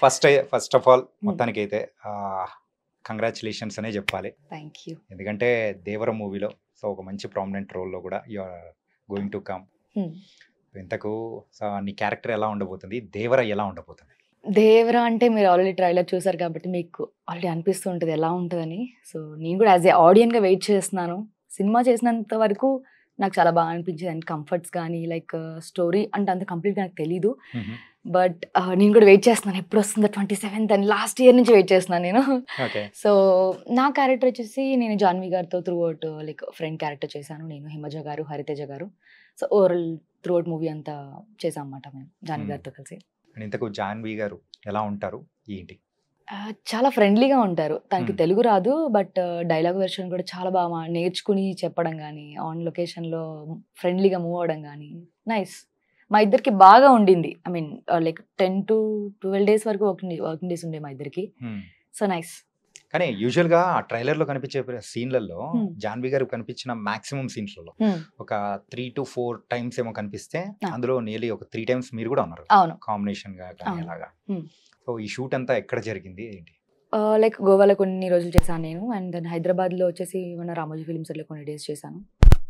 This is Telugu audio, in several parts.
ఫస్ట్ ఫస్ట్ ఆఫ్ ఆల్ మొత్తానికి అయితే కంగ్రాచులేషన్స్ అనే చెప్పాలి థ్యాంక్ యూ ఎందుకంటే దేవర మూవీలో సో ఒక మంచి ప్రామినెంట్ రోల్లో కూడా you are going to come ఇంతకు నీ క్యారెక్టర్ ఎలా ఉండబోతుంది దేవర ఎలా ఉండబోతుంది దేవర అంటే మీరు ఆల్రెడీ ట్రైలర్ చూసారు కాబట్టి మీకు ఆల్రెడీ అనిపిస్తుంటుంది ఎలా ఉంటుందని సో నేను కూడా యాజ్ ఏ ఆడియన్గా వెయిట్ చేస్తున్నాను సినిమా చేసినంత వరకు నాకు చాలా బాగా అనిపించింది అండ్ కంఫర్ట్స్ కానీ లైక్ స్టోరీ అంటే అంత కంప్లీట్గా నాకు తెలీదు బట్ నేను కూడా వెయిట్ చేస్తున్నాను ఎప్పుడు వస్తుందో ట్వంటీ సెవెంత్ అని లాస్ట్ ఇయర్ నుంచి వెయిట్ చేస్తున్నాను నేను సో నా క్యారెక్టర్ వచ్చేసి నేను జాన్వి గారితో throughout like friend character చేశాను నేను హిమజ గారు హరితేజ గారు so overall throughout movie అంతా చేసాం అన్నమాట మేము జాన్వి గారితో కలిసి ఇంతకు జాన్వి గారు ఎలా ఉంటారు ఏంటి చాలా ఫ్రెండ్లీగా ఉంటారు తనకి తెలుగు రాదు బట్ డైలాగ్ వెర్షన్ కూడా చాలా బాగా నేర్చుకుని చెప్పడం కానీ ఆన్ లొకేషన్లో ఫ్రెండ్లీగా మూవ్ అవడం కానీ నైస్ మా ఇద్దరికి బాగా ఉండింది I mean like ten to twelve days వరకు వర్కింగ్ వర్కింగ్ డేస్ ఉండే మా ఇద్దరికి సో నైస్ కానీ యూజువల్ గా ఆ ట్రైలర్ లో కనిపించే సీన్లలో జాన్వి గారు కనిపించిన మాక్సిమం సీన్స్లలో ఒక త్రీ టు ఫోర్ టైమ్స్ ఏమో కనిపిస్తే అందులో నియర్లీ ఒక త్రీ టైమ్స్ మీరు కూడా ఉన్నారు కాంబినేషన్ గా కానీ అలాగా సో ఈ షూట్ అంతా ఎక్కడ జరిగింది ఏంటి లైక్ గోవాలో కొన్ని రోజులు చేశాను నేను అండ్ దెన్ హైదరాబాద్లో వచ్చేసి మన రామోజీ ఫిలిమ్స్లో కొన్ని డేస్ చేశాను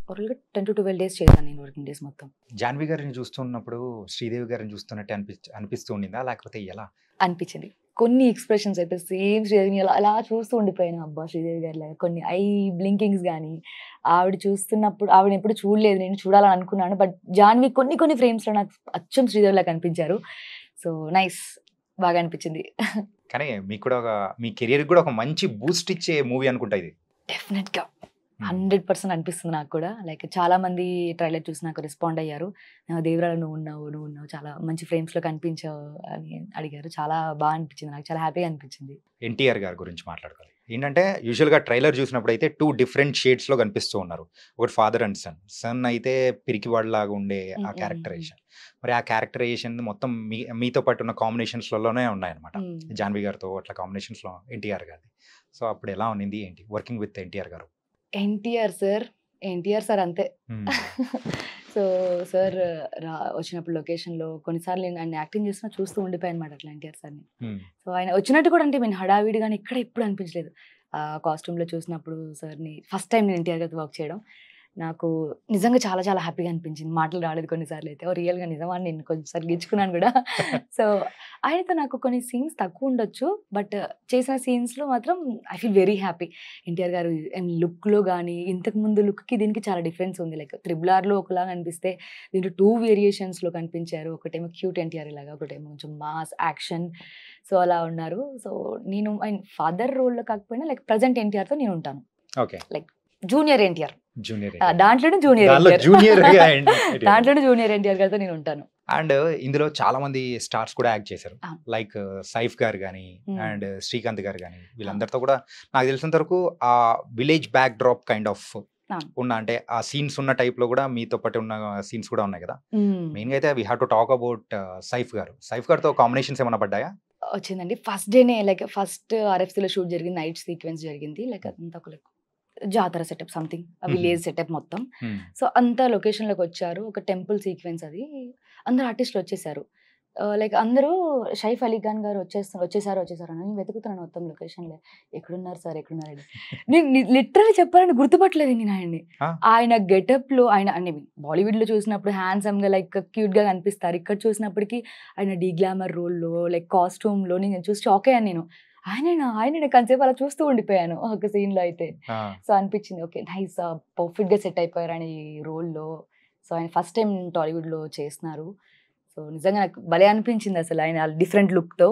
టోటల్గా టెన్ టు ట్వెల్వ్ డేస్ చేశాను నేను వర్కింగ్ డేస్ మొత్తం జాన్వి గారిని చూస్తున్నప్పుడు శ్రీదేవి గారిని చూస్తున్నట్టు అనిపి అనిపిస్తూ ఉండిందా లేకపోతే ఎలా అనిపించింది కొన్ని ఎక్స్ప్రెషన్స్ అయితే సేమ్ శ్రీదేవిని అలా అలా చూస్తూ ఉండిపోయాను అబ్బా శ్రీదేవి గారి లాగా కొన్ని ఐ బ్లింకింగ్స్ కానీ ఆవిడ చూస్తున్నప్పుడు ఆవిడ ఎప్పుడు చూడలేదు నేను చూడాలని అనుకున్నాను బట్ జాన్వి కొన్ని కొన్ని ఫ్రేమ్స్లో నాకు అచ్చం లాగా అనిపించారు సో నైస్ బాగా అనిపించింది కానీ మీకు కూడా ఒక మీ కెరియర్ కూడా ఒక మంచి బూస్ట్ ఇచ్చే మూవీ అనుకుంటా ఇది డెఫినెట్గా హండ్రెడ్ పర్సెంట్ అనిపిస్తుంది నాకు కూడా లైక్ చాలా మంది ట్రైలర్ చూసి నాకు రెస్పాండ్ అయ్యారు దేవరాలు నువ్వు ఉన్నావు నువ్వు ఉన్నావు చాలా మంచి ఫ్రేమ్స్ లో కనిపించావు అని అడిగారు చాలా బాగా అనిపించింది నాకు చాలా హ్యాపీగా అనిపించింది ఎన్టీఆర్ గారి గురించి మాట్లాడుకోవాలి ఏంటంటే యూజువల్గా ట్రైలర్ చూసినప్పుడు అయితే టూ డిఫరెంట్ షేడ్స్లో కనిపిస్తూ ఉన్నారు ఒకటి ఫాదర్ అండ్ సన్ సన్ అయితే వాడిలాగా ఉండే ఆ క్యారెక్టరైజేషన్ మరి ఆ క్యారెక్టరైజేషన్ మొత్తం మీ మీతో పాటు ఉన్న కాంబినేషన్స్లోనే ఉన్నాయన్నమాట జాన్వి గారితో అట్లా కాంబినేషన్స్లో ఎన్టీఆర్ గారి సో అప్పుడు ఎలా ఉన్నింది ఏంటి వర్కింగ్ విత్ ఎన్టీఆర్ గారు ఎన్టీఆర్ సార్ ఎన్టీఆర్ సార్ అంతే సో సార్ రా వచ్చినప్పుడు లొకేషన్లో కొన్నిసార్లు నేను ఆయన యాక్టింగ్ చేసినా చూస్తూ ఉండిపోయాను అనమాట అట్లా ఎన్టీఆర్ సార్ని సో ఆయన వచ్చినట్టు కూడా అంటే నేను హడావిడి కానీ ఎక్కడ ఎప్పుడు అనిపించలేదు ఆ కాస్ట్యూమ్లో చూసినప్పుడు సార్ని ఫస్ట్ టైం నేను ఎన్టీఆర్ గారితో వర్క్ చేయడం నాకు నిజంగా చాలా చాలా హ్యాపీగా అనిపించింది మాటలు రాలేదు కొన్నిసార్లు అయితే రియల్గా నిజమా నేను కొంచెంసారి గెచ్చుకున్నాను కూడా సో ఆయనతో నాకు కొన్ని సీన్స్ తక్కువ ఉండొచ్చు బట్ చేసిన సీన్స్లో మాత్రం I feel very happy NTR గారు లుక్లో కానీ ఇంతకు ముందు లుక్కి దీనికి చాలా డిఫరెన్స్ ఉంది లైక్ త్రిబుల్ ఆర్లో ఒకలా కనిపిస్తే దీంట్లో టూ వేరియేషన్స్లో కనిపించారు ఒకటేమో క్యూట్ ఎన్టీఆర్ ఇలాగా ఒకటేమో కొంచెం మాస్ యాక్షన్ సో అలా ఉన్నారు సో నేను ఐ ఫాదర్ రోల్లో కాకపోయినా లైక్ ప్రజెంట్ ఎన్టీఆర్తో నేను ఉంటాను లైక్ జూనియర్ ఎన్టీఆర్ దాంట్లోనే జూనియర్ దాంట్లోనే జూనియర్ ఎన్టీఆర్ గారితో నేను ఉంటాను అండ్ ఇందులో చాలా మంది స్టార్స్ కూడా యాక్ట్ చేశారు లైక్ సైఫ్ గారు కానీ అండ్ శ్రీకాంత్ గారు కానీ వీళ్ళందరితో కూడా నాకు తెలిసినంత వరకు ఆ village backdrop kind of ఉన్న అంటే ఆ సీన్స్ ఉన్న టైప్ లో కూడా మీతో పాటు ఉన్న సీన్స్ కూడా ఉన్నాయి కదా మెయిన్ గా అయితే we to talk about Saif గారు సైఫ్ గారితో కాంబినేషన్స్ ఏమైనా పడ్డాయా వచ్చిందండి ఫస్ట్ డేనే లైక్ ఫస్ట్ ఆర్ఎఫ్సీలో షూట్ జరిగింది నైట్ సీక్వెన్స్ జరిగింది లైక్ అదంతా ఒక జాతర సెటప్ సంథింగ్ విలేజ్ సెటప్ మొత్తం సో అంతా లొకేషన్లోకి వచ్చారు ఒక టెంపుల్ సీక్వెన్స్ అది అందరు ఆర్టిస్టులు వచ్చేసారు లైక్ అందరూ షైఫ్ అలీ ఖాన్ గారు వచ్చేస్తారు వచ్చేసారు వచ్చేసారు అని వెతుకుతున్నాను మొత్తం లొకేషన్లో ఎక్కడున్నారు సార్ ఎక్కడున్నారు నేను లిటరలీ చెప్పాలని గుర్తుపట్టలేదు నేను ఆయన్ని ఆయన గెటప్లో ఆయన బాలీవుడ్ బాలీవుడ్లో చూసినప్పుడు హ్యాండ్సమ్గా లైక్ క్యూట్గా కనిపిస్తారు ఇక్కడ చూసినప్పటికీ ఆయన డీ గ్లామర్ రోల్లో లైక్ కాస్ట్యూమ్లో నేను చూసి షాక్ అయ్యాను నేను ఆయన ఆయన కొంతసేపు అలా చూస్తూ ఉండిపోయాను ఒక లో అయితే సో అనిపించింది ఓకే నైస్ గా సెట్ అయిపోయారు ఆయన ఈ రోల్లో సో ఆయన ఫస్ట్ టైం టాలీవుడ్ లో చేస్తున్నారు సో నిజంగా నాకు భలే అనిపించింది అసలు ఆయన డిఫరెంట్ లుక్తో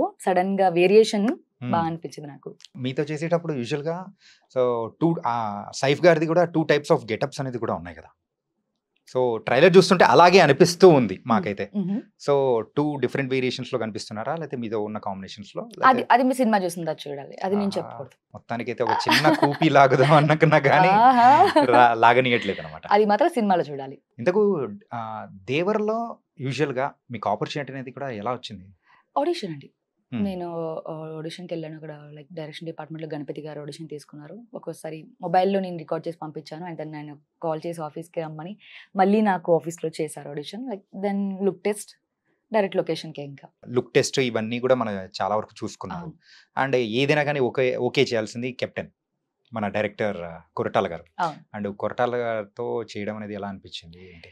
గా వేరియేషన్ బాగా అనిపించింది నాకు మీతో చేసేటప్పుడు యూజువల్ గా సో టూ సైఫ్ గారిది కూడా టూ టైప్స్ ఆఫ్ గెటప్స్ అనేది కూడా ఉన్నాయి కదా సో ట్రైలర్ చూస్తుంటే అలాగే అనిపిస్తూ ఉంది మాకైతే సో టూ డిఫరెంట్ వేరియేషన్స్ లో కనిపిస్తున్నారా లేకపోతే మీతో ఉన్న కాంబినేషన్స్ లో అది అది మీ సినిమా చూసిందా చూడాలి అది నేను చెప్పకూడదు మొత్తానికి అయితే ఒక చిన్న కూపీ లాగుదాం అన్నకన్నా కానీ లాగనియట్లేదు అనమాట అది మాత్రం సినిమాలో చూడాలి ఇంతకు దేవర్లో యూజువల్ గా మీకు ఆపర్చునిటీ అనేది కూడా ఎలా వచ్చింది ఆడిషన్ అండి నేను ఆడిషన్కి వెళ్ళాను అక్కడ లైక్ డైరెక్షన్ డిపార్ట్మెంట్లో గణపతి గారు ఆడిషన్ తీసుకున్నారు ఒక్కోసారి మొబైల్లో నేను రికార్డ్ చేసి పంపించాను అండ్ దెన్ నేను కాల్ చేసి ఆఫీస్కి రమ్మని మళ్ళీ నాకు ఆఫీస్లో చేశారు audition like then look test direct లొకేషన్కి ఇంకా లుక్ టెస్ట్ ఇవన్నీ కూడా మనం చాలా వరకు చూసుకున్నాం అండ్ ఏదైనా కానీ ఓకే ఓకే చేయాల్సింది కెప్టెన్ మన డైరెక్టర్ కొరటాల గారు అండ్ కొరటాల గారితో చేయడం అనేది ఎలా అనిపించింది ఏంటి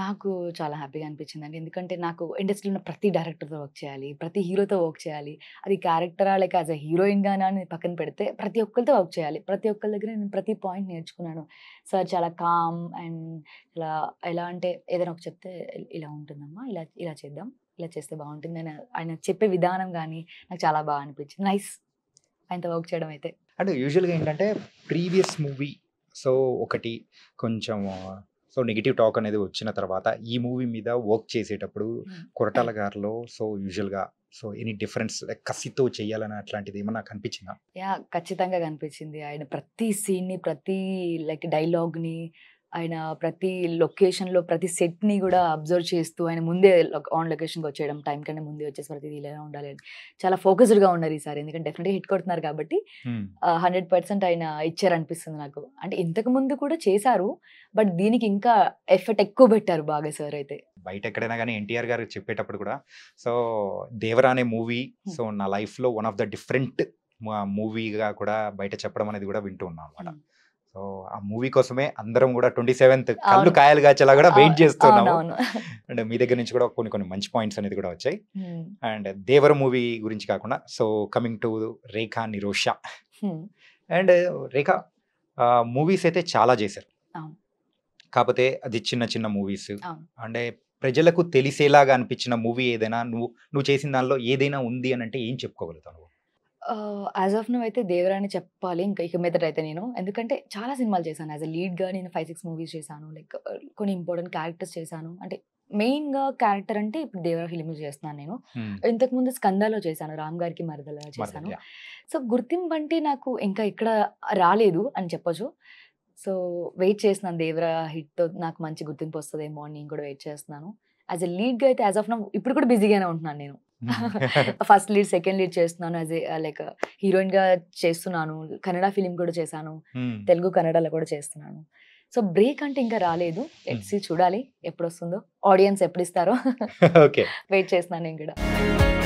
నాకు చాలా హ్యాపీగా అనిపించింది అండి ఎందుకంటే నాకు ఇండస్ట్రీలో ఉన్న ప్రతి డైరెక్టర్తో వర్క్ చేయాలి ప్రతి హీరోతో వర్క్ చేయాలి అది క్యారెక్టరా లేక యాజ్ అ హీరోయిన్గానా అని పక్కన పెడితే ప్రతి ఒక్కరితో వర్క్ చేయాలి ప్రతి ఒక్కరి దగ్గర నేను ప్రతి పాయింట్ నేర్చుకున్నాను సార్ చాలా కామ్ అండ్ ఇలా ఎలా అంటే ఏదైనా ఒక చెప్తే ఇలా ఉంటుందమ్మా ఇలా ఇలా చేద్దాం ఇలా చేస్తే బాగుంటుంది అని ఆయన చెప్పే విధానం కానీ నాకు చాలా బాగా అనిపించింది నైస్ ఆయనతో వర్క్ చేయడం అయితే అంటే యూజువల్గా ఏంటంటే ప్రీవియస్ మూవీ సో ఒకటి కొంచెం సో నెగిటివ్ టాక్ అనేది వచ్చిన తర్వాత ఈ మూవీ మీద వర్క్ చేసేటప్పుడు కొరటాల గారిలో సో యూజువల్గా సో ఎనీ డిఫరెన్స్ కసితో చేయాలని అట్లాంటిది ఏమన్నా కనిపించిందా యా ఖచ్చితంగా కనిపించింది ఆయన ప్రతి సీన్ని ప్రతి లైక్ డైలాగ్ని ఆయన ప్రతి లొకేషన్లో ప్రతి సెట్ని కూడా అబ్జర్వ్ చేస్తూ ఆయన ముందే ఆన్ లొకేషన్కి వచ్చేయడం టైం కంటే ముందే వచ్చేసి ప్రతి ఇలా ఉండాలి అని చాలా ఫోకస్డ్గా ఉన్నారు ఈసారి ఎందుకంటే డెఫినెట్గా హిట్ కొడుతున్నారు కాబట్టి హండ్రెడ్ పర్సెంట్ ఆయన ఇచ్చారనిపిస్తుంది నాకు అంటే ఇంతకు ముందు కూడా చేశారు బట్ దీనికి ఇంకా ఎఫర్ట్ ఎక్కువ పెట్టారు బాగా సార్ అయితే బయట ఎక్కడైనా కానీ ఎన్టీఆర్ గారు చెప్పేటప్పుడు కూడా సో దేవరా అనే మూవీ సో నా లైఫ్లో వన్ ఆఫ్ ద డిఫరెంట్ మూవీగా కూడా బయట చెప్పడం అనేది కూడా వింటూ ఉన్నాం అనమాట సో ఆ మూవీ కోసమే అందరం కూడా ట్వంటీ సెవెంత్ కళ్ళు కాయలు కాచేలా కూడా వెయిట్ చేస్తున్నాము అండ్ మీ దగ్గర నుంచి కూడా కొన్ని కొన్ని మంచి పాయింట్స్ అనేది కూడా వచ్చాయి అండ్ దేవర మూవీ గురించి కాకుండా so coming to Rekha Nirosha and Rekha movies అయితే చాలా చేశారు కాకపోతే అది చిన్న చిన్న మూవీస్ అంటే ప్రజలకు తెలిసేలాగా అనిపించిన మూవీ ఏదైనా నువ్వు నువ్వు చేసిన దానిలో ఏదైనా ఉంది అని అంటే ఏం చెప్పుకోగలుగుతావు యాజ్ ఆఫ్ నువ్వు అయితే దేవరాని చెప్పాలి ఇంకా ఇక మీదట అయితే నేను ఎందుకంటే చాలా సినిమాలు చేశాను యాజ్ అ లీడ్గా నేను ఫైవ్ సిక్స్ మూవీస్ చేశాను లైక్ కొన్ని ఇంపార్టెంట్ క్యారెక్టర్స్ చేశాను అంటే మెయిన్గా క్యారెక్టర్ అంటే ఇప్పుడు దేవరా ఫిలిం చేస్తున్నాను నేను ఇంతకు ముందు స్కందాలో చేశాను రామ్ గారికి మరదల చేశాను సో గుర్తింపు అంటే నాకు ఇంకా ఇక్కడ రాలేదు అని చెప్పొచ్చు సో వెయిట్ చేస్తున్నాను దేవరా హిట్తో నాకు మంచి గుర్తింపు వస్తుందేమో అని నేను కూడా వెయిట్ చేస్తున్నాను యాజ్ అ లీడ్గా అయితే యాజ్ ఆఫ్ నా ఇప్పుడు కూడా బిజీగానే ఉంటున్నాను నేను Hmm. First lead second lead చేస్తున్నాను యాజ్ లైక్ హీరోయిన్ గా చేస్తున్నాను కన్నడ ఫిలిం కూడా చేశాను hmm. తెలుగు కన్నడలో కూడా చేస్తున్నాను సో బ్రేక్ అంటే ఇంకా రాలేదు hmm. ఎట్సీ చూడాలి ఎప్పుడు వస్తుందో ఆడియన్స్ ఎప్పుడు ఇస్తారో వెయిట్ చేస్తున్నాను నేను కూడా